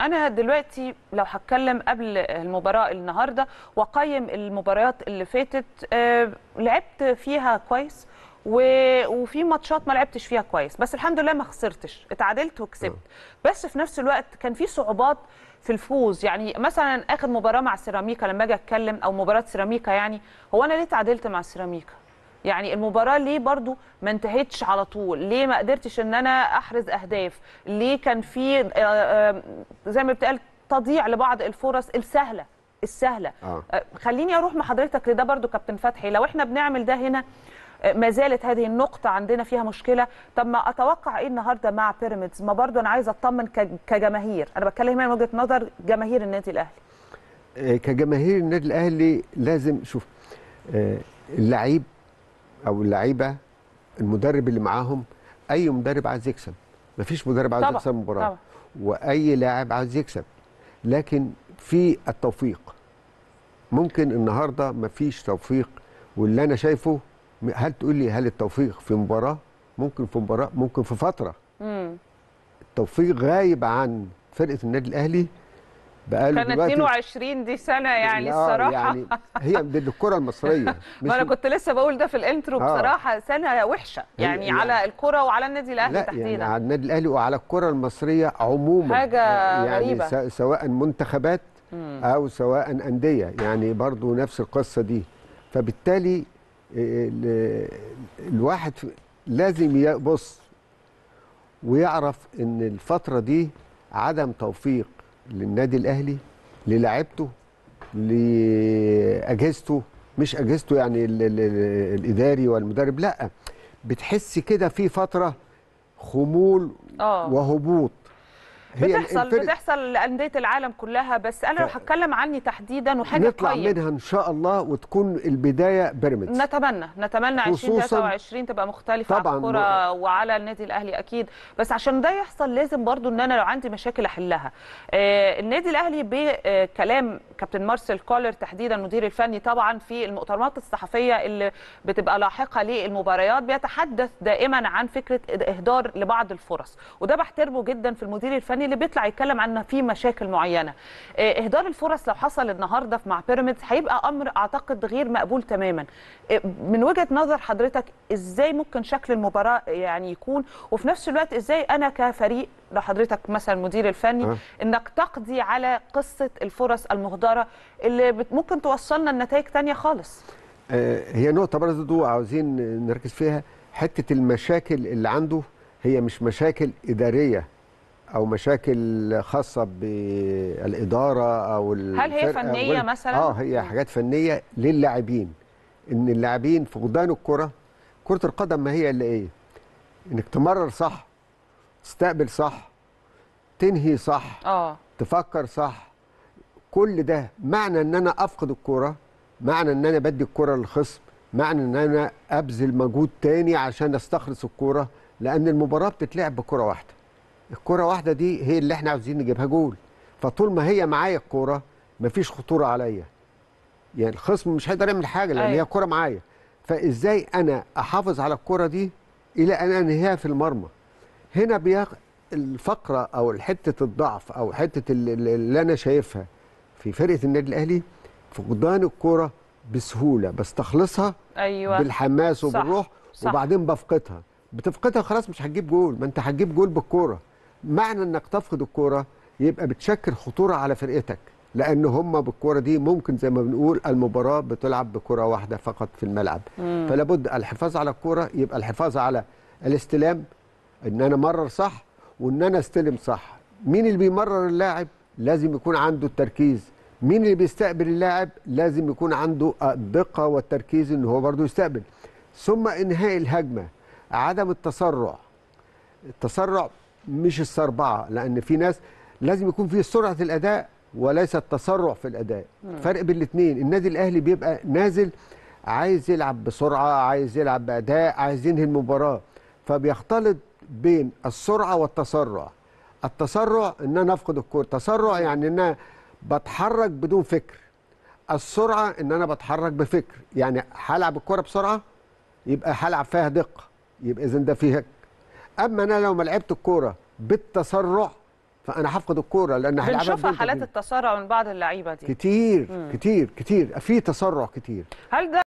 انا دلوقتي لو هتكلم قبل المباراه النهارده واقيم المباريات اللي فاتت آه، لعبت فيها كويس وفي ماتشات ما لعبتش فيها كويس بس الحمد لله ما خسرتش اتعادلت وكسبت آه. بس في نفس الوقت كان في صعوبات في الفوز يعني مثلا اخر مباراه مع سيراميكا لما اجي اتكلم او مباراه سيراميكا يعني هو انا ليه تعادلت مع سيراميكا يعني المباراه ليه برضو ما انتهتش على طول ليه ما قدرتش ان انا احرز اهداف ليه كان في آه، آه، زي ما بتقال تضييع لبعض الفرص السهله السهله آه. آه، خليني اروح مع حضرتك لده برضو كابتن فتحي لو احنا بنعمل ده هنا ما زالت هذه النقطة عندنا فيها مشكلة طب ما أتوقع إيه النهاردة مع بيراميدز ما برضو أنا عايز أطمن كجماهير أنا بتكلم هنا من وجهة نظر جماهير النادي الأهلي كجماهير النادي الأهلي لازم شوف اللعيب او اللعيبه المدرب اللي معاهم اي مدرب عايز يكسب مفيش مدرب عايز يكسب مباراه واي لاعب عايز يكسب لكن في التوفيق ممكن النهارده مفيش توفيق واللي انا شايفه هل تقول لي هل التوفيق في مباراه ممكن في مباراه ممكن في فتره مم. التوفيق غايب عن فرقه النادي الاهلي بقاله كان 22 دي سنه يعني الصراحه يعني هي ضد الكره المصريه ما انا كنت لسه بقول ده في الانترو آه. بصراحه سنه وحشه يعني, يعني على الكره وعلى النادي الاهلي لا يعني تحديدا يعني على النادي الاهلي وعلى الكره المصريه عموما حاجه آه، يعني غريبه سواء منتخبات مم. او سواء انديه يعني برضو نفس القصه دي فبالتالي آه، الواحد لازم يبص ويعرف ان الفتره دي عدم توفيق للنادي الاهلي للاعبته لاجهزته مش اجهزته يعني الـ الـ الـ الاداري والمدرب لا بتحس كده في فتره خمول أوه. وهبوط بتحصل بتحصل لانديه العالم كلها بس انا لو هتكلم عني تحديدا وحاجه نطلع قيم. منها ان شاء الله وتكون البدايه بيراميدز نتمنى نتمنى 2023 تبقى مختلفه طبعا على الكره وعلى النادي الاهلي اكيد بس عشان ده يحصل لازم برضو ان انا لو عندي مشاكل احلها آه النادي الاهلي بكلام كابتن مارسيل كولر تحديدا المدير الفني طبعا في المؤتمرات الصحفيه اللي بتبقى لاحقه للمباريات بيتحدث دائما عن فكره اهدار لبعض الفرص وده بحترمه جدا في المدير الفني يعني اللي بيطلع يتكلم عن في مشاكل معينه آه، اهدار الفرص لو حصل النهارده في مع بيراميدز هيبقى امر اعتقد غير مقبول تماما آه، من وجهه نظر حضرتك ازاي ممكن شكل المباراه يعني يكون وفي نفس الوقت ازاي انا كفريق لحضرتك مثلا المدير الفني أه. انك تقضي على قصه الفرص المهدره اللي ممكن توصلنا لنتائج ثانيه خالص آه، هي نقطه برضه عاوزين نركز فيها حته المشاكل اللي عنده هي مش مشاكل اداريه او مشاكل خاصه بالاداره او هل هي فنيه أول... مثلا اه هي حاجات فنيه للاعبين ان اللاعبين فقدان الكره كره القدم ما هي الا ايه انك تمرر صح تستقبل صح تنهي صح اه تفكر صح كل ده معنى ان انا افقد الكره معنى ان انا بدي الكره للخصم معنى ان انا ابذل مجهود تاني عشان استخلص الكره لان المباراه بتتلعب بكره واحده الكرة واحدة دي هي اللي احنا عاوزين نجيبها جول فطول ما هي معايا الكرة مفيش خطورة عليا يعني الخصم مش هيقدر يعمل حاجة لأن أيه. هي أيوة. كرة معايا فإزاي أنا أحافظ على الكرة دي إلى أن أنهيها في المرمى هنا بيق... الفقرة أو حتة الضعف أو حتة اللي أنا شايفها في فرقة النادي الأهلي فقدان الكرة بسهولة بستخلصها أيوة. بالحماس وبالروح صح. صح. وبعدين بفقدها بتفقدها خلاص مش هتجيب جول ما انت هتجيب جول بالكوره معنى انك تفقد الكوره يبقى بتشكل خطوره على فرقتك لان هم بالكوره دي ممكن زي ما بنقول المباراه بتلعب بكره واحده فقط في الملعب مم. فلا بد الحفاظ على الكوره يبقى الحفاظ على الاستلام ان انا مرر صح وان انا استلم صح مين اللي بيمرر اللاعب لازم يكون عنده التركيز مين اللي بيستقبل اللاعب لازم يكون عنده الدقه والتركيز ان هو برضه يستقبل ثم انهاء الهجمه عدم التسرع التسرع مش السربعه لان في ناس لازم يكون في سرعه الاداء وليس التسرع في الاداء فرق بين الاثنين النادي الاهلي بيبقى نازل عايز يلعب بسرعه عايز يلعب باداء عايز ينهي المباراه فبيختلط بين السرعه والتسرع التسرع ان انا افقد الكوره تسرع يعني ان انا بتحرك بدون فكر السرعه ان انا بتحرك بفكر يعني هلعب الكوره بسرعه يبقى هلعب فيها دقه يبقى اذا ده فيها اما انا لو ما لعبت الكوره بالتسرع فانا هفقد الكوره لان هلعبها بنشوفها حالات التسرع من بعض اللعيبه دي كتير مم. كتير كتير في تسرع كتير هل ده